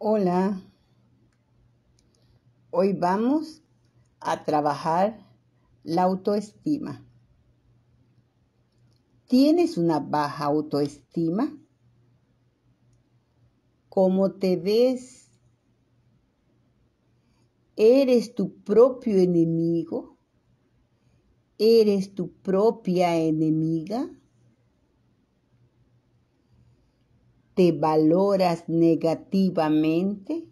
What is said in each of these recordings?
Hola, hoy vamos a trabajar la autoestima. ¿Tienes una baja autoestima? ¿Cómo te ves? ¿Eres tu propio enemigo? ¿Eres tu propia enemiga? ¿Te valoras negativamente?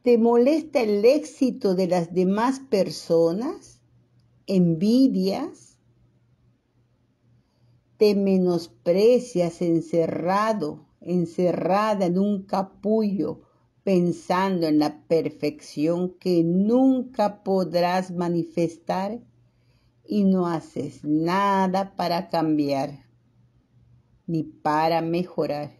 ¿Te molesta el éxito de las demás personas? ¿Envidias? ¿Te menosprecias encerrado, encerrada en un capullo, pensando en la perfección que nunca podrás manifestar y no haces nada para cambiar? ni para mejorar.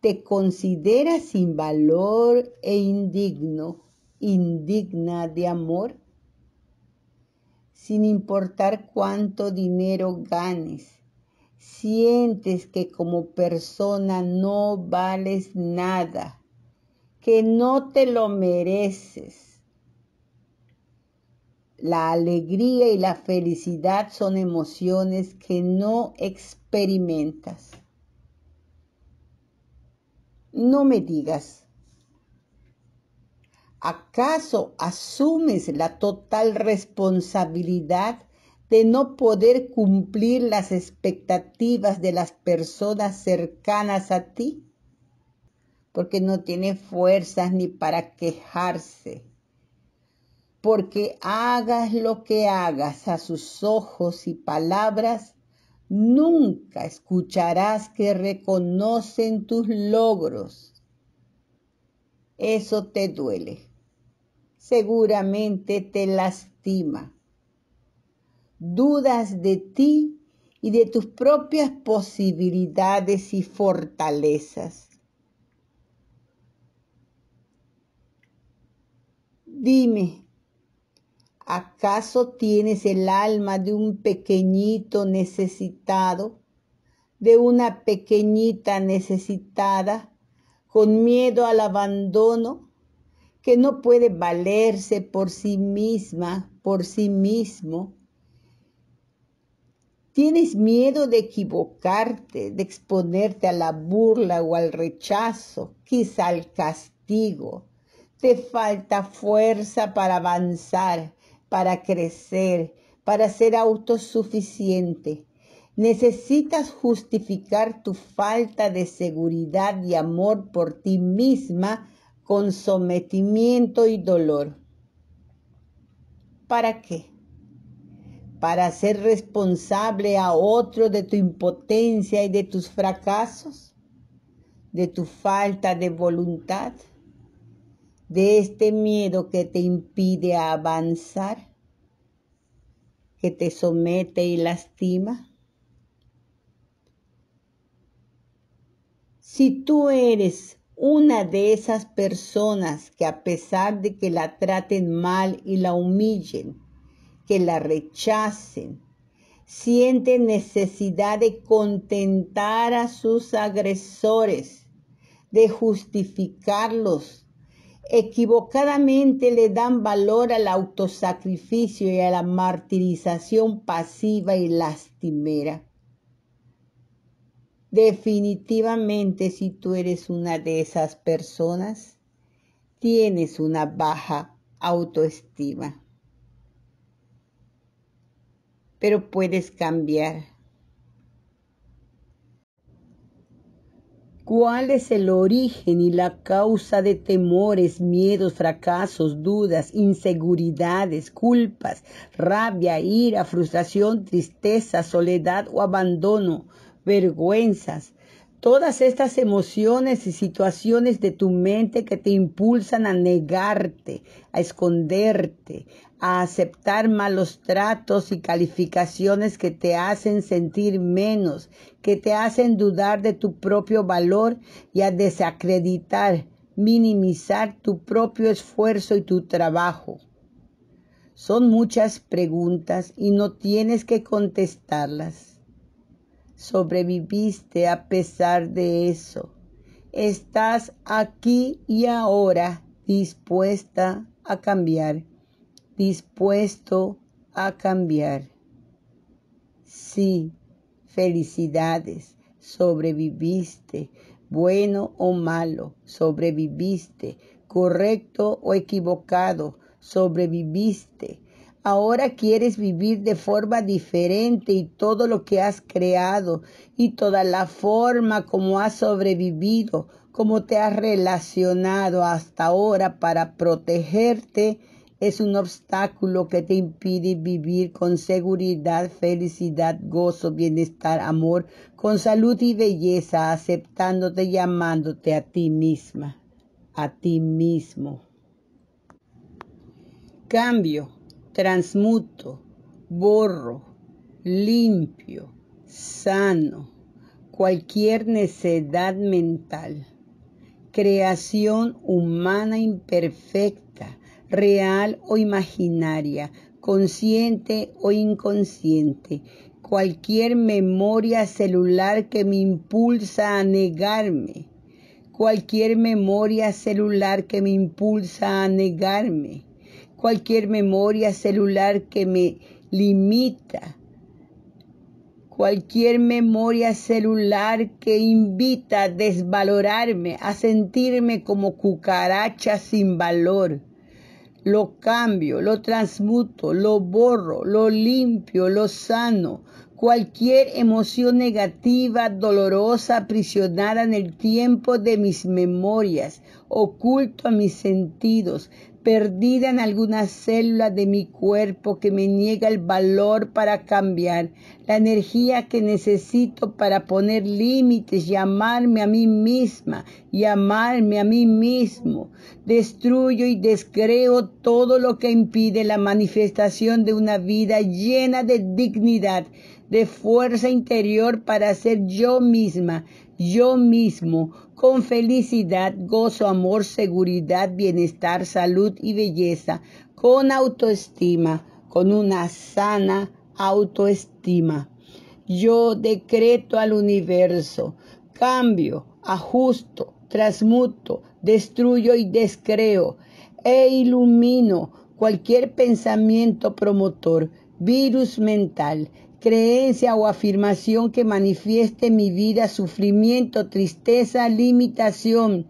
Te consideras sin valor e indigno, indigna de amor, sin importar cuánto dinero ganes. Sientes que como persona no vales nada, que no te lo mereces la alegría y la felicidad son emociones que no experimentas. No me digas, ¿acaso asumes la total responsabilidad de no poder cumplir las expectativas de las personas cercanas a ti? Porque no tiene fuerzas ni para quejarse porque hagas lo que hagas a sus ojos y palabras, nunca escucharás que reconocen tus logros. Eso te duele, seguramente te lastima. Dudas de ti y de tus propias posibilidades y fortalezas. Dime, ¿Acaso tienes el alma de un pequeñito necesitado, de una pequeñita necesitada, con miedo al abandono, que no puede valerse por sí misma, por sí mismo? ¿Tienes miedo de equivocarte, de exponerte a la burla o al rechazo, quizá al castigo? ¿Te falta fuerza para avanzar? para crecer, para ser autosuficiente. Necesitas justificar tu falta de seguridad y amor por ti misma con sometimiento y dolor. ¿Para qué? ¿Para ser responsable a otro de tu impotencia y de tus fracasos? ¿De tu falta de voluntad? de este miedo que te impide avanzar, que te somete y lastima? Si tú eres una de esas personas que a pesar de que la traten mal y la humillen, que la rechacen, siente necesidad de contentar a sus agresores, de justificarlos, equivocadamente le dan valor al autosacrificio y a la martirización pasiva y lastimera. Definitivamente si tú eres una de esas personas, tienes una baja autoestima. Pero puedes cambiar ¿Cuál es el origen y la causa de temores, miedos, fracasos, dudas, inseguridades, culpas, rabia, ira, frustración, tristeza, soledad o abandono, vergüenzas, Todas estas emociones y situaciones de tu mente que te impulsan a negarte, a esconderte, a aceptar malos tratos y calificaciones que te hacen sentir menos, que te hacen dudar de tu propio valor y a desacreditar, minimizar tu propio esfuerzo y tu trabajo. Son muchas preguntas y no tienes que contestarlas. Sobreviviste a pesar de eso. Estás aquí y ahora dispuesta a cambiar, dispuesto a cambiar. Sí, felicidades, sobreviviste, bueno o malo, sobreviviste, correcto o equivocado, sobreviviste Ahora quieres vivir de forma diferente y todo lo que has creado y toda la forma como has sobrevivido, como te has relacionado hasta ahora para protegerte, es un obstáculo que te impide vivir con seguridad, felicidad, gozo, bienestar, amor, con salud y belleza, aceptándote y amándote a ti misma, a ti mismo. Cambio transmuto, borro, limpio, sano cualquier necedad mental. Creación humana imperfecta, real o imaginaria, consciente o inconsciente, cualquier memoria celular que me impulsa a negarme, cualquier memoria celular que me impulsa a negarme, cualquier memoria celular que me limita, cualquier memoria celular que invita a desvalorarme, a sentirme como cucaracha sin valor. Lo cambio, lo transmuto, lo borro, lo limpio, lo sano. Cualquier emoción negativa, dolorosa, aprisionada en el tiempo de mis memorias, oculto a mis sentidos, perdida en alguna célula de mi cuerpo que me niega el valor para cambiar, la energía que necesito para poner límites llamarme a mí misma y amarme a mí mismo. Destruyo y descreo todo lo que impide la manifestación de una vida llena de dignidad, de fuerza interior para ser yo misma, yo mismo, con felicidad, gozo, amor, seguridad, bienestar, salud y belleza, con autoestima, con una sana autoestima. Yo decreto al universo, cambio, ajusto, transmuto, destruyo y descreo e ilumino cualquier pensamiento promotor, virus mental, creencia o afirmación que manifieste mi vida sufrimiento, tristeza, limitación,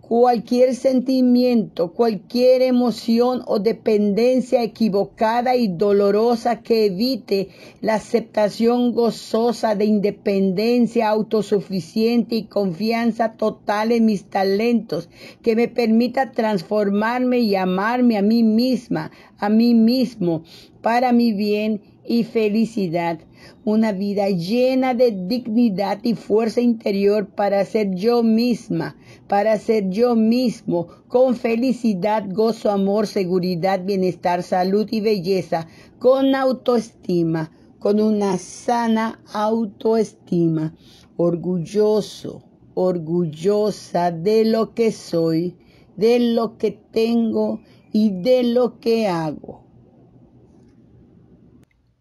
cualquier sentimiento, cualquier emoción o dependencia equivocada y dolorosa que evite la aceptación gozosa de independencia autosuficiente y confianza total en mis talentos, que me permita transformarme y amarme a mí misma, a mí mismo, para mi bien y felicidad, una vida llena de dignidad y fuerza interior para ser yo misma, para ser yo mismo, con felicidad, gozo, amor, seguridad, bienestar, salud y belleza, con autoestima, con una sana autoestima, orgulloso, orgullosa de lo que soy, de lo que tengo y de lo que hago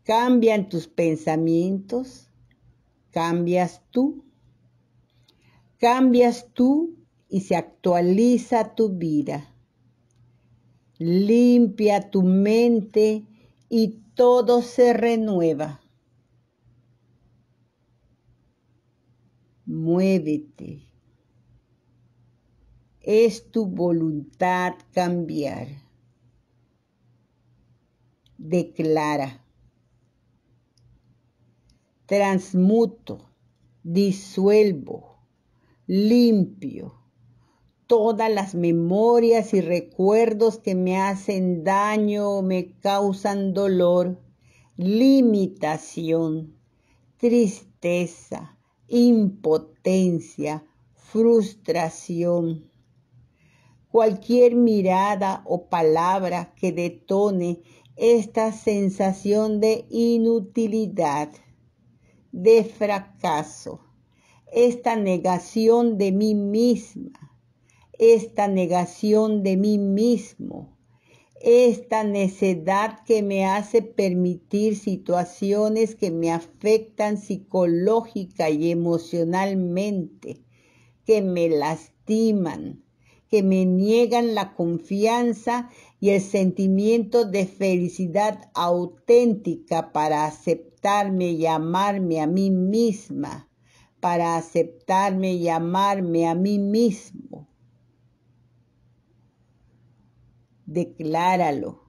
cambian tus pensamientos, cambias tú. Cambias tú y se actualiza tu vida. Limpia tu mente y todo se renueva. Muévete. Es tu voluntad cambiar. Declara transmuto, disuelvo, limpio todas las memorias y recuerdos que me hacen daño o me causan dolor, limitación, tristeza, impotencia, frustración. Cualquier mirada o palabra que detone esta sensación de inutilidad de fracaso, esta negación de mí misma, esta negación de mí mismo, esta necedad que me hace permitir situaciones que me afectan psicológica y emocionalmente, que me lastiman, que me niegan la confianza y el sentimiento de felicidad auténtica para aceptar aceptarme y amarme a mí misma, para aceptarme y amarme a mí mismo. Decláralo.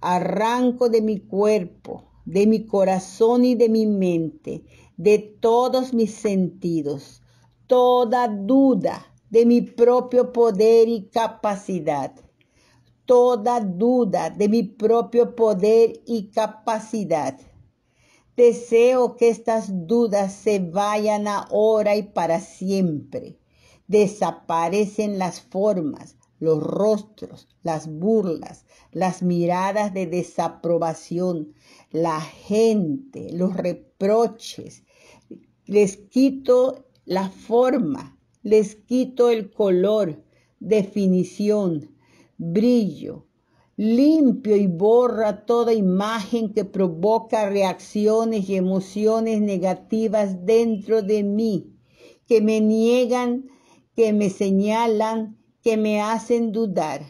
Arranco de mi cuerpo, de mi corazón y de mi mente, de todos mis sentidos, toda duda de mi propio poder y capacidad toda duda de mi propio poder y capacidad. Deseo que estas dudas se vayan ahora y para siempre. Desaparecen las formas, los rostros, las burlas, las miradas de desaprobación, la gente, los reproches. Les quito la forma, les quito el color, definición, brillo, limpio y borra toda imagen que provoca reacciones y emociones negativas dentro de mí, que me niegan, que me señalan, que me hacen dudar.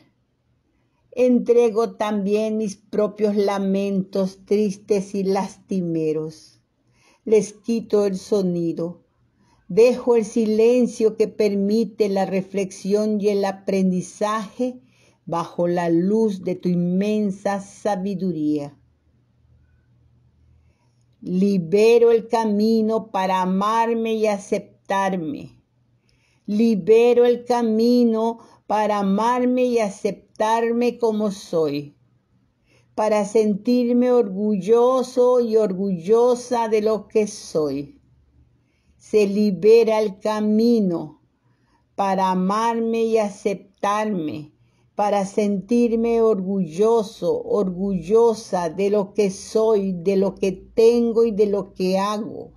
Entrego también mis propios lamentos tristes y lastimeros. Les quito el sonido. Dejo el silencio que permite la reflexión y el aprendizaje bajo la luz de tu inmensa sabiduría. Libero el camino para amarme y aceptarme. Libero el camino para amarme y aceptarme como soy, para sentirme orgulloso y orgullosa de lo que soy. Se libera el camino para amarme y aceptarme para sentirme orgulloso, orgullosa de lo que soy, de lo que tengo y de lo que hago.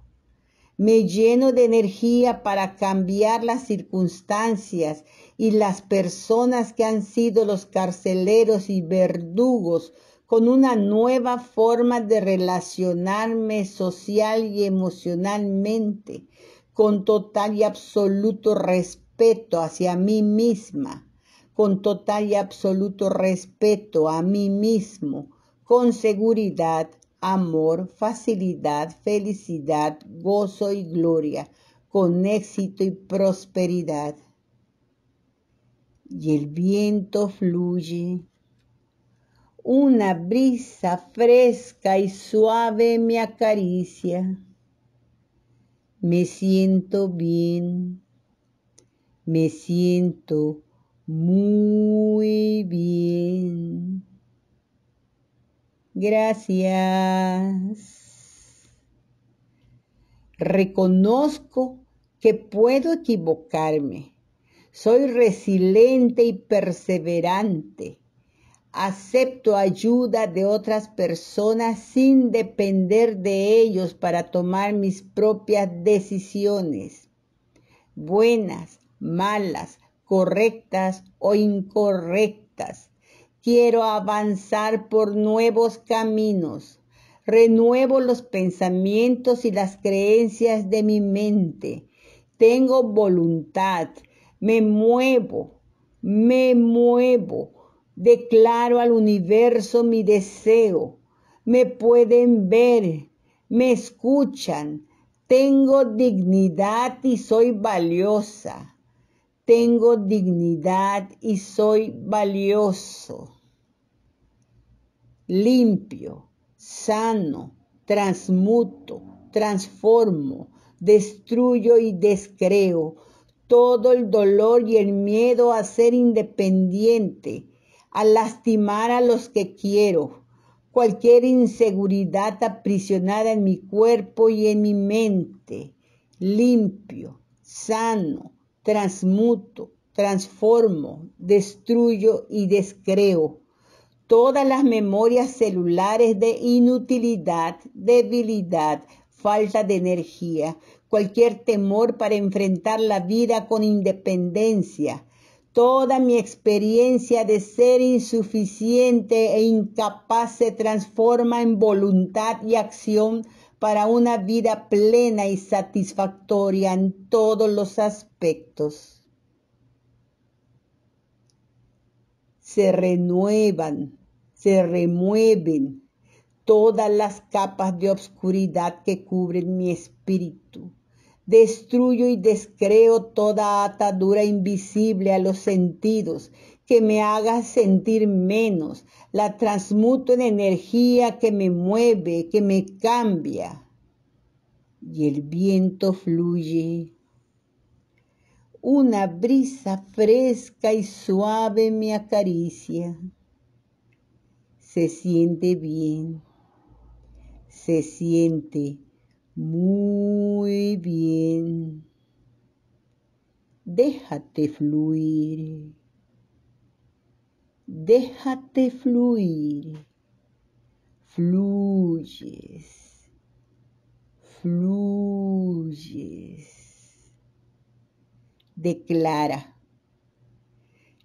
Me lleno de energía para cambiar las circunstancias y las personas que han sido los carceleros y verdugos con una nueva forma de relacionarme social y emocionalmente, con total y absoluto respeto hacia mí misma con total y absoluto respeto a mí mismo, con seguridad, amor, facilidad, felicidad, gozo y gloria, con éxito y prosperidad. Y el viento fluye. Una brisa fresca y suave me acaricia. Me siento bien. Me siento muy bien. Gracias. Reconozco que puedo equivocarme. Soy resiliente y perseverante. Acepto ayuda de otras personas sin depender de ellos para tomar mis propias decisiones, buenas, malas, correctas o incorrectas. Quiero avanzar por nuevos caminos. Renuevo los pensamientos y las creencias de mi mente. Tengo voluntad. Me muevo. Me muevo. Declaro al universo mi deseo. Me pueden ver. Me escuchan. Tengo dignidad y soy valiosa tengo dignidad y soy valioso, limpio, sano, transmuto, transformo, destruyo y descreo todo el dolor y el miedo a ser independiente, a lastimar a los que quiero, cualquier inseguridad aprisionada en mi cuerpo y en mi mente, limpio, sano, transmuto, transformo, destruyo y descreo todas las memorias celulares de inutilidad, debilidad, falta de energía, cualquier temor para enfrentar la vida con independencia, toda mi experiencia de ser insuficiente e incapaz se transforma en voluntad y acción para una vida plena y satisfactoria en todos los aspectos. Se renuevan, se remueven todas las capas de obscuridad que cubren mi espíritu. Destruyo y descreo toda atadura invisible a los sentidos que me haga sentir menos, la transmuto en energía que me mueve, que me cambia. Y el viento fluye. Una brisa fresca y suave me acaricia. Se siente bien. Se siente muy bien. Déjate fluir déjate fluir, fluyes, fluyes, declara,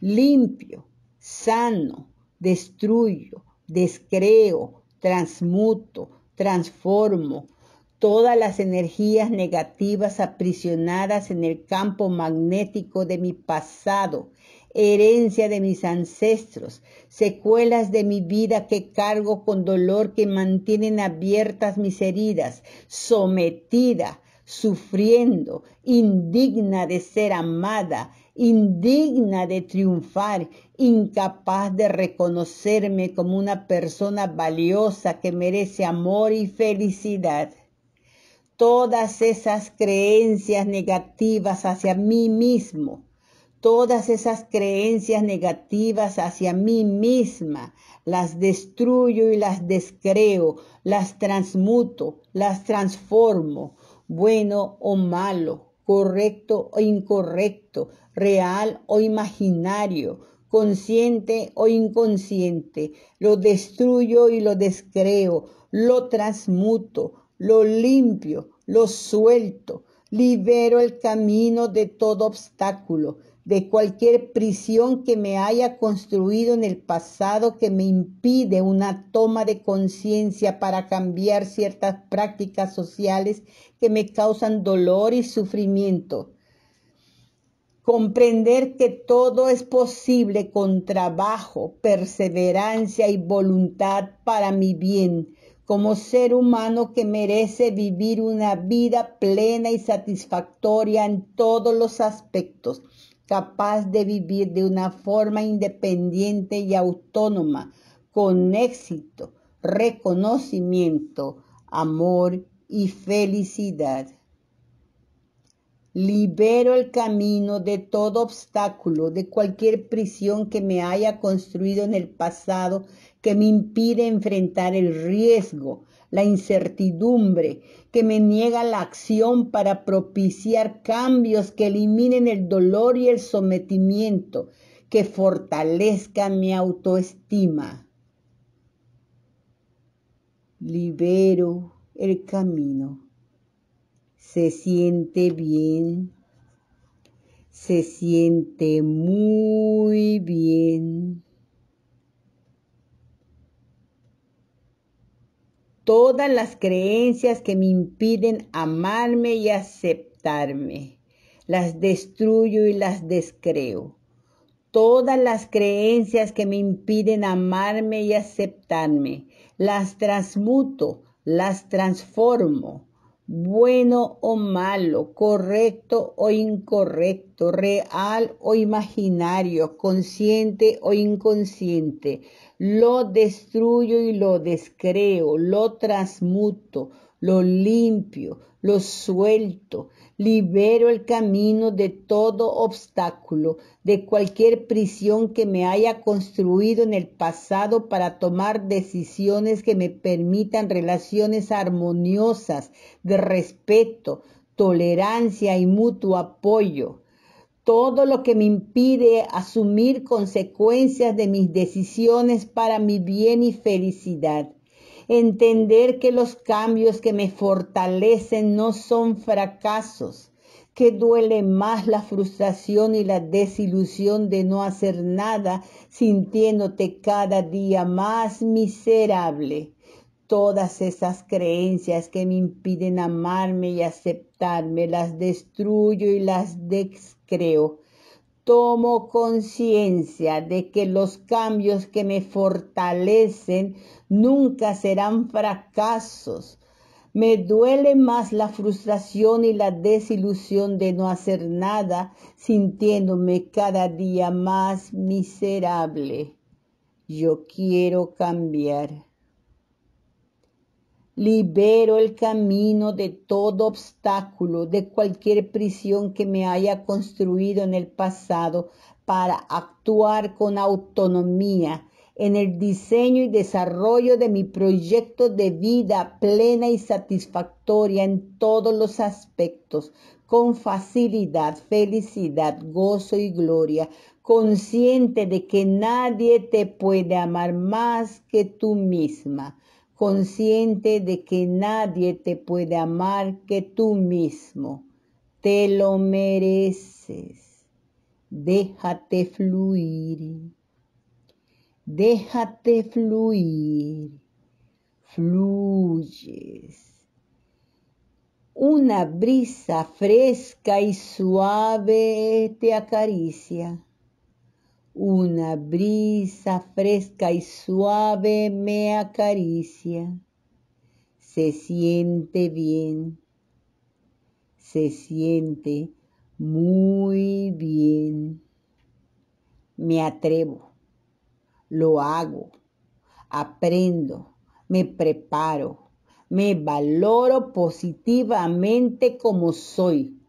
limpio, sano, destruyo, descreo, transmuto, transformo todas las energías negativas aprisionadas en el campo magnético de mi pasado herencia de mis ancestros, secuelas de mi vida que cargo con dolor que mantienen abiertas mis heridas, sometida, sufriendo, indigna de ser amada, indigna de triunfar, incapaz de reconocerme como una persona valiosa que merece amor y felicidad. Todas esas creencias negativas hacia mí mismo Todas esas creencias negativas hacia mí misma las destruyo y las descreo, las transmuto, las transformo, bueno o malo, correcto o incorrecto, real o imaginario, consciente o inconsciente. Lo destruyo y lo descreo, lo transmuto, lo limpio, lo suelto, libero el camino de todo obstáculo de cualquier prisión que me haya construido en el pasado que me impide una toma de conciencia para cambiar ciertas prácticas sociales que me causan dolor y sufrimiento. Comprender que todo es posible con trabajo, perseverancia y voluntad para mi bien, como ser humano que merece vivir una vida plena y satisfactoria en todos los aspectos capaz de vivir de una forma independiente y autónoma, con éxito, reconocimiento, amor y felicidad. Libero el camino de todo obstáculo, de cualquier prisión que me haya construido en el pasado que me impide enfrentar el riesgo, la incertidumbre, que me niega la acción para propiciar cambios que eliminen el dolor y el sometimiento, que fortalezca mi autoestima. Libero el camino. Se siente bien. Se siente muy bien. todas las creencias que me impiden amarme y aceptarme. Las destruyo y las descreo. Todas las creencias que me impiden amarme y aceptarme, las transmuto, las transformo bueno o malo, correcto o incorrecto, real o imaginario, consciente o inconsciente. Lo destruyo y lo descreo, lo transmuto, lo limpio, lo suelto. Libero el camino de todo obstáculo, de cualquier prisión que me haya construido en el pasado para tomar decisiones que me permitan relaciones armoniosas, de respeto, tolerancia y mutuo apoyo todo lo que me impide asumir consecuencias de mis decisiones para mi bien y felicidad entender que los cambios que me fortalecen no son fracasos, que duele más la frustración y la desilusión de no hacer nada, sintiéndote cada día más miserable. Todas esas creencias que me impiden amarme y aceptarme, las destruyo y las descreo tomo conciencia de que los cambios que me fortalecen nunca serán fracasos. Me duele más la frustración y la desilusión de no hacer nada, sintiéndome cada día más miserable. Yo quiero cambiar. Libero el camino de todo obstáculo, de cualquier prisión que me haya construido en el pasado para actuar con autonomía en el diseño y desarrollo de mi proyecto de vida plena y satisfactoria en todos los aspectos, con facilidad, felicidad, gozo y gloria, consciente de que nadie te puede amar más que tú misma consciente de que nadie te puede amar que tú mismo. Te lo mereces. Déjate fluir. Déjate fluir. Fluyes. Una brisa fresca y suave te acaricia una brisa fresca y suave me acaricia. Se siente bien. Se siente muy bien. Me atrevo. Lo hago. Aprendo. Me preparo. Me valoro positivamente como soy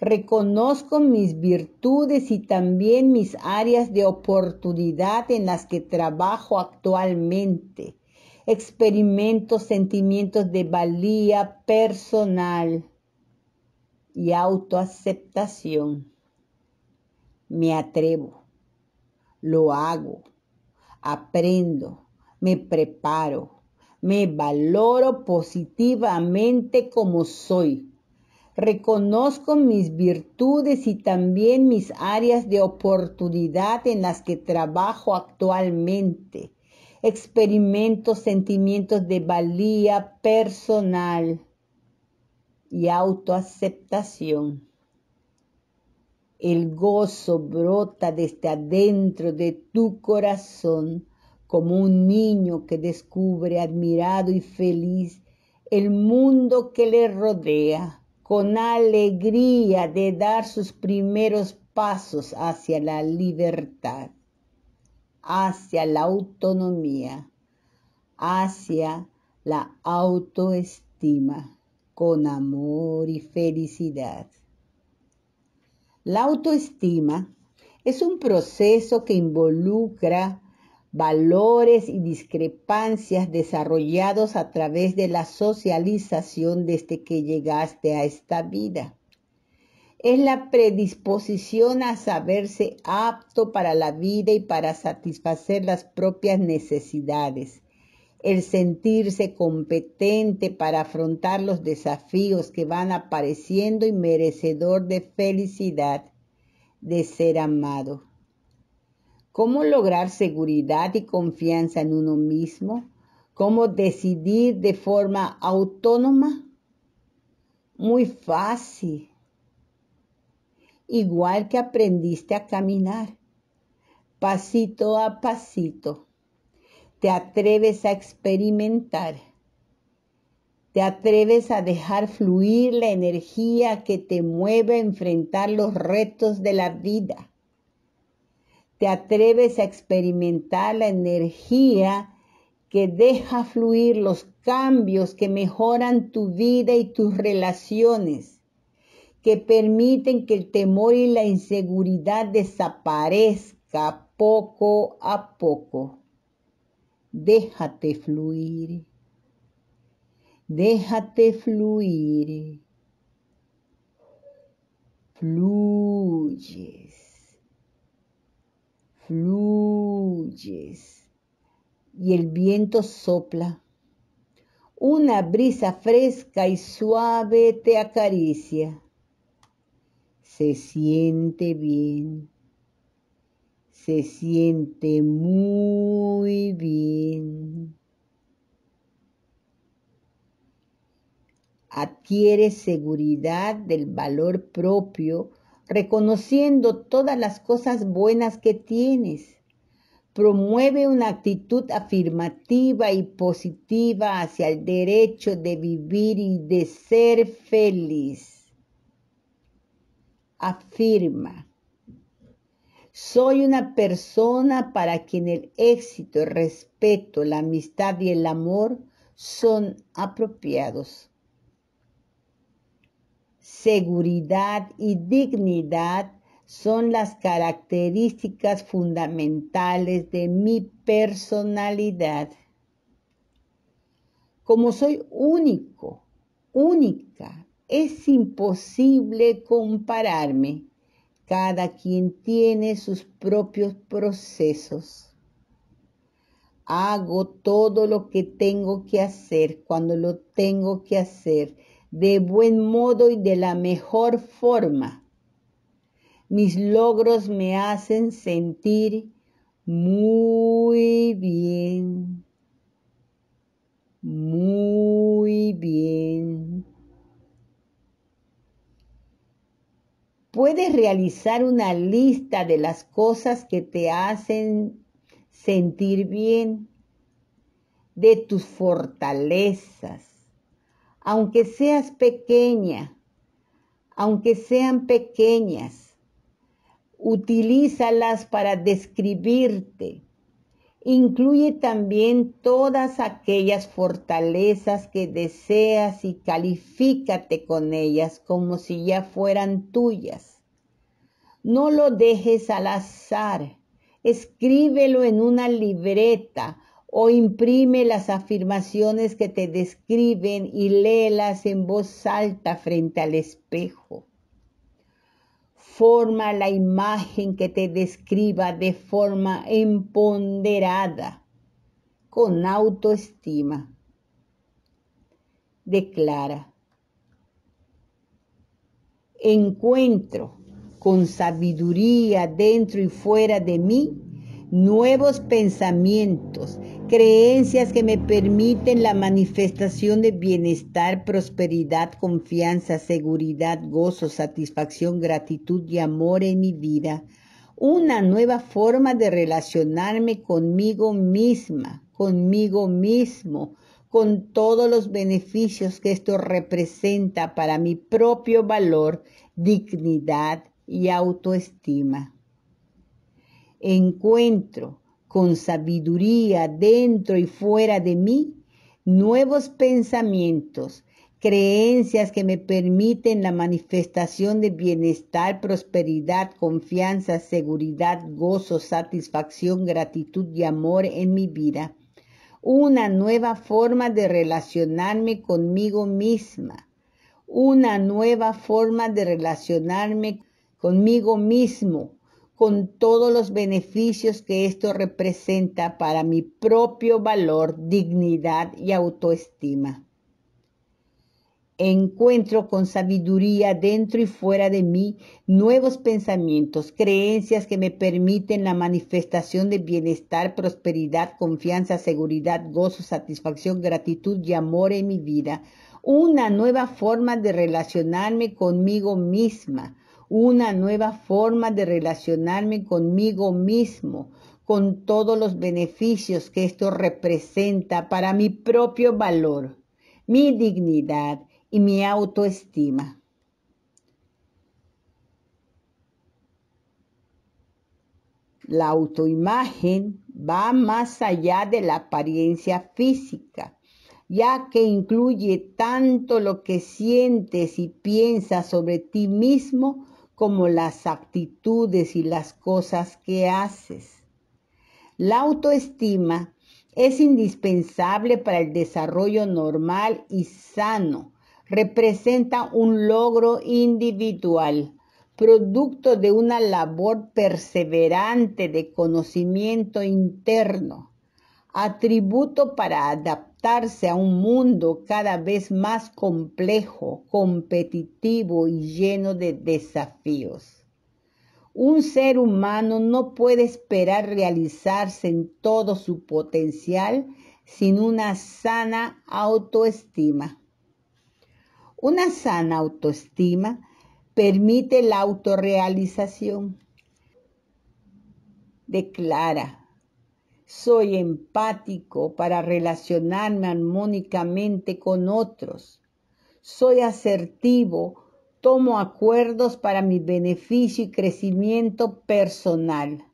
Reconozco mis virtudes y también mis áreas de oportunidad en las que trabajo actualmente. Experimento sentimientos de valía personal y autoaceptación. Me atrevo, lo hago, aprendo, me preparo, me valoro positivamente como soy Reconozco mis virtudes y también mis áreas de oportunidad en las que trabajo actualmente. Experimento sentimientos de valía personal y autoaceptación. El gozo brota desde adentro de tu corazón como un niño que descubre admirado y feliz el mundo que le rodea con alegría de dar sus primeros pasos hacia la libertad, hacia la autonomía, hacia la autoestima, con amor y felicidad. La autoestima es un proceso que involucra valores y discrepancias desarrollados a través de la socialización desde que llegaste a esta vida. Es la predisposición a saberse apto para la vida y para satisfacer las propias necesidades. El sentirse competente para afrontar los desafíos que van apareciendo y merecedor de felicidad, de ser amado cómo lograr seguridad y confianza en uno mismo, cómo decidir de forma autónoma. Muy fácil. Igual que aprendiste a caminar, pasito a pasito, te atreves a experimentar, te atreves a dejar fluir la energía que te mueve a enfrentar los retos de la vida te atreves a experimentar la energía que deja fluir los cambios que mejoran tu vida y tus relaciones, que permiten que el temor y la inseguridad desaparezca poco a poco. Déjate fluir. Déjate fluir. Fluye fluyes y el viento sopla. Una brisa fresca y suave te acaricia. Se siente bien. Se siente muy bien. Adquiere seguridad del valor propio reconociendo todas las cosas buenas que tienes. Promueve una actitud afirmativa y positiva hacia el derecho de vivir y de ser feliz. Afirma. Soy una persona para quien el éxito, el respeto, la amistad y el amor son apropiados seguridad y dignidad son las características fundamentales de mi personalidad. Como soy único, única, es imposible compararme. Cada quien tiene sus propios procesos. Hago todo lo que tengo que hacer cuando lo tengo que hacer de buen modo y de la mejor forma. Mis logros me hacen sentir muy bien, muy bien. Puedes realizar una lista de las cosas que te hacen sentir bien, de tus fortalezas, aunque seas pequeña, aunque sean pequeñas, utilízalas para describirte. Incluye también todas aquellas fortalezas que deseas y califícate con ellas como si ya fueran tuyas. No lo dejes al azar. Escríbelo en una libreta o imprime las afirmaciones que te describen y léelas en voz alta frente al espejo. Forma la imagen que te describa de forma empoderada, con autoestima. Declara. Encuentro con sabiduría dentro y fuera de mí nuevos pensamientos, creencias que me permiten la manifestación de bienestar, prosperidad, confianza, seguridad, gozo, satisfacción, gratitud y amor en mi vida. Una nueva forma de relacionarme conmigo misma, conmigo mismo, con todos los beneficios que esto representa para mi propio valor, dignidad y autoestima encuentro con sabiduría dentro y fuera de mí nuevos pensamientos, creencias que me permiten la manifestación de bienestar, prosperidad, confianza, seguridad, gozo, satisfacción, gratitud y amor en mi vida. Una nueva forma de relacionarme conmigo misma. Una nueva forma de relacionarme conmigo mismo con todos los beneficios que esto representa para mi propio valor, dignidad y autoestima. Encuentro con sabiduría dentro y fuera de mí nuevos pensamientos, creencias que me permiten la manifestación de bienestar, prosperidad, confianza, seguridad, gozo, satisfacción, gratitud y amor en mi vida. Una nueva forma de relacionarme conmigo misma una nueva forma de relacionarme conmigo mismo, con todos los beneficios que esto representa para mi propio valor, mi dignidad y mi autoestima. La autoimagen va más allá de la apariencia física, ya que incluye tanto lo que sientes y piensas sobre ti mismo como las actitudes y las cosas que haces. La autoestima es indispensable para el desarrollo normal y sano. Representa un logro individual, producto de una labor perseverante de conocimiento interno, atributo para adaptar a un mundo cada vez más complejo, competitivo y lleno de desafíos. Un ser humano no puede esperar realizarse en todo su potencial sin una sana autoestima. Una sana autoestima permite la autorrealización. Declara, soy empático para relacionarme armónicamente con otros. Soy asertivo, tomo acuerdos para mi beneficio y crecimiento personal.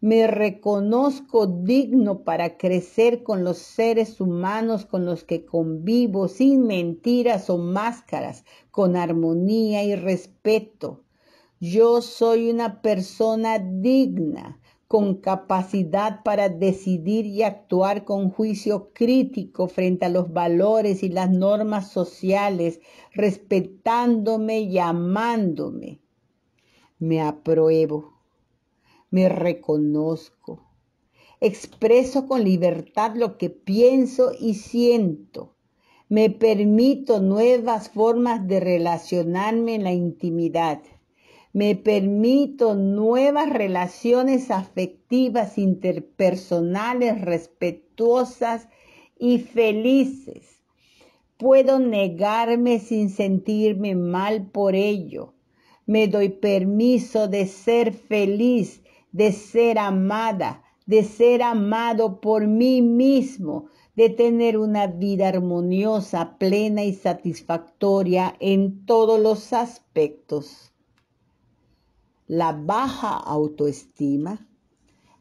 Me reconozco digno para crecer con los seres humanos con los que convivo sin mentiras o máscaras, con armonía y respeto. Yo soy una persona digna con capacidad para decidir y actuar con juicio crítico frente a los valores y las normas sociales, respetándome y amándome. Me apruebo, me reconozco, expreso con libertad lo que pienso y siento. Me permito nuevas formas de relacionarme en la intimidad me permito nuevas relaciones afectivas, interpersonales, respetuosas y felices. Puedo negarme sin sentirme mal por ello. Me doy permiso de ser feliz, de ser amada, de ser amado por mí mismo, de tener una vida armoniosa, plena y satisfactoria en todos los aspectos. La baja autoestima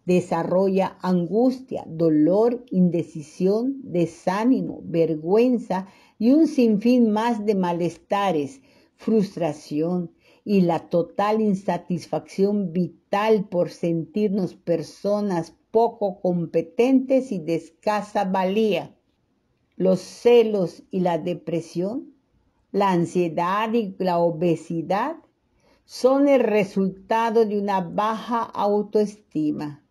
desarrolla angustia, dolor, indecisión, desánimo, vergüenza y un sinfín más de malestares, frustración y la total insatisfacción vital por sentirnos personas poco competentes y de escasa valía. Los celos y la depresión, la ansiedad y la obesidad son el resultado de una baja autoestima,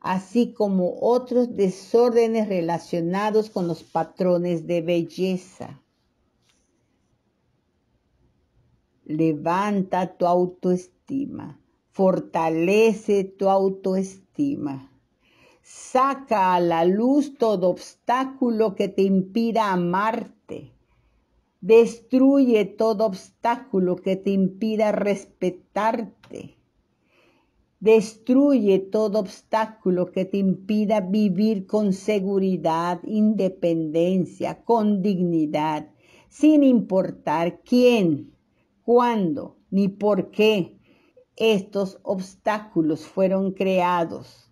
así como otros desórdenes relacionados con los patrones de belleza. Levanta tu autoestima, fortalece tu autoestima. Saca a la luz todo obstáculo que te impida amarte Destruye todo obstáculo que te impida respetarte. Destruye todo obstáculo que te impida vivir con seguridad, independencia, con dignidad, sin importar quién, cuándo ni por qué estos obstáculos fueron creados.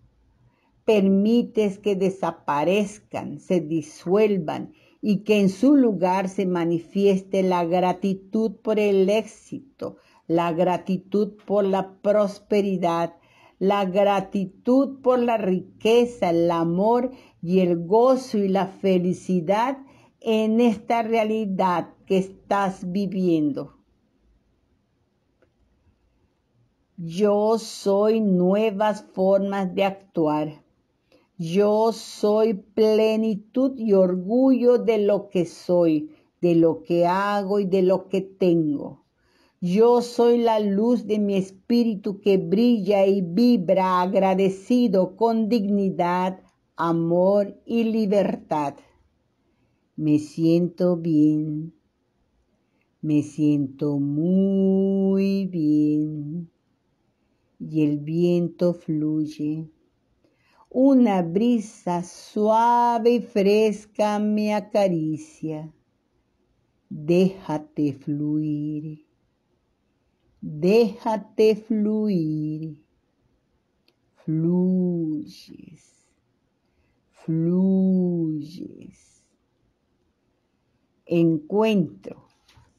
Permites que desaparezcan, se disuelvan y que en su lugar se manifieste la gratitud por el éxito, la gratitud por la prosperidad, la gratitud por la riqueza, el amor y el gozo y la felicidad en esta realidad que estás viviendo. Yo soy nuevas formas de actuar. Yo soy plenitud y orgullo de lo que soy, de lo que hago y de lo que tengo. Yo soy la luz de mi espíritu que brilla y vibra agradecido con dignidad, amor y libertad. Me siento bien. Me siento muy bien. Y el viento fluye una brisa suave y fresca me acaricia. Déjate fluir. Déjate fluir. Fluyes. Fluyes. Encuentro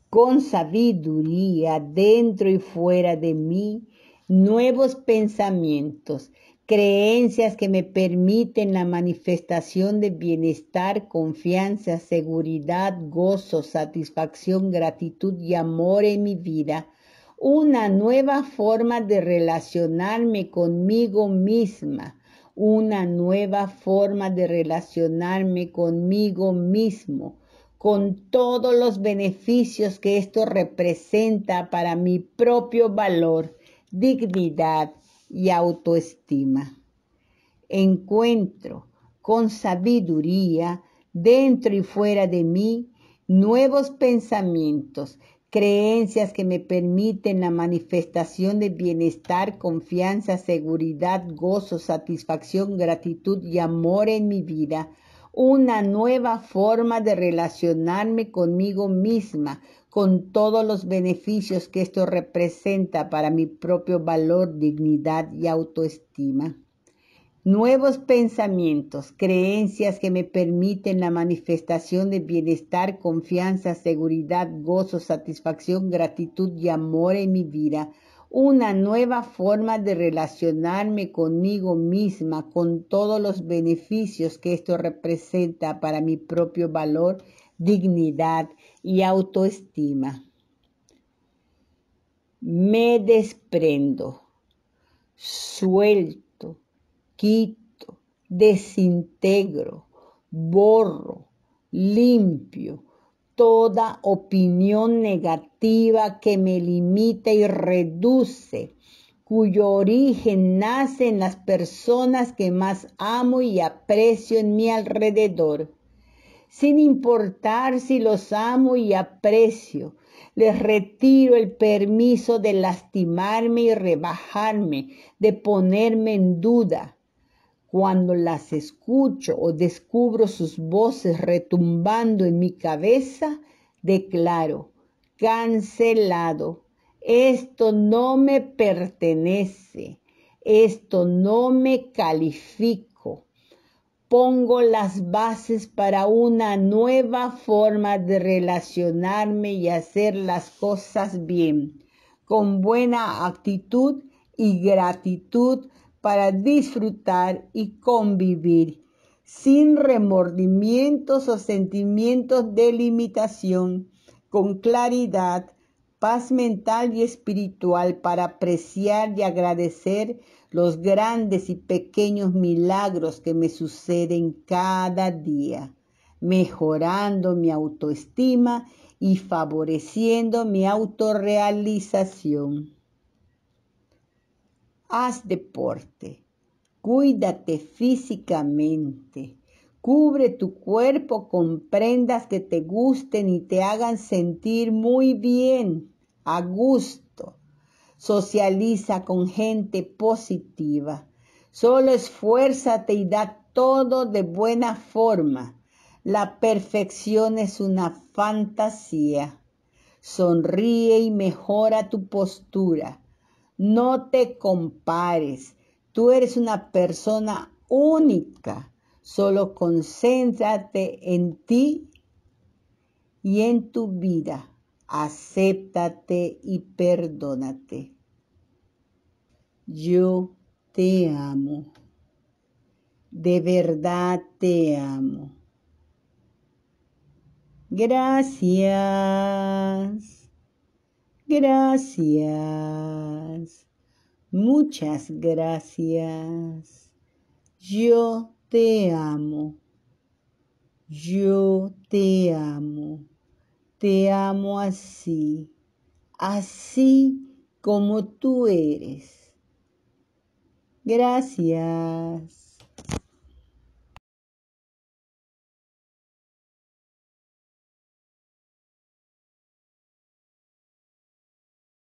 con sabiduría dentro y fuera de mí nuevos pensamientos creencias que me permiten la manifestación de bienestar, confianza, seguridad, gozo, satisfacción, gratitud y amor en mi vida, una nueva forma de relacionarme conmigo misma, una nueva forma de relacionarme conmigo mismo, con todos los beneficios que esto representa para mi propio valor, dignidad, y autoestima. Encuentro con sabiduría dentro y fuera de mí nuevos pensamientos, creencias que me permiten la manifestación de bienestar, confianza, seguridad, gozo, satisfacción, gratitud y amor en mi vida una nueva forma de relacionarme conmigo misma, con todos los beneficios que esto representa para mi propio valor, dignidad y autoestima. Nuevos pensamientos, creencias que me permiten la manifestación de bienestar, confianza, seguridad, gozo, satisfacción, gratitud y amor en mi vida una nueva forma de relacionarme conmigo misma, con todos los beneficios que esto representa para mi propio valor, dignidad y autoestima. Me desprendo, suelto, quito, desintegro, borro, limpio, toda opinión negativa que me limita y reduce, cuyo origen nace en las personas que más amo y aprecio en mi alrededor. Sin importar si los amo y aprecio, les retiro el permiso de lastimarme y rebajarme, de ponerme en duda cuando las escucho o descubro sus voces retumbando en mi cabeza, declaro, cancelado, esto no me pertenece, esto no me califico. Pongo las bases para una nueva forma de relacionarme y hacer las cosas bien, con buena actitud y gratitud para disfrutar y convivir sin remordimientos o sentimientos de limitación, con claridad, paz mental y espiritual para apreciar y agradecer los grandes y pequeños milagros que me suceden cada día, mejorando mi autoestima y favoreciendo mi autorrealización. Haz deporte, cuídate físicamente, cubre tu cuerpo con prendas que te gusten y te hagan sentir muy bien, a gusto. Socializa con gente positiva. Solo esfuérzate y da todo de buena forma. La perfección es una fantasía. Sonríe y mejora tu postura. No te compares. Tú eres una persona única. Solo concéntrate en ti y en tu vida. Acéptate y perdónate. Yo te amo. De verdad te amo. Gracias. Gracias. Muchas gracias. Yo te amo. Yo te amo. Te amo así. Así como tú eres. Gracias.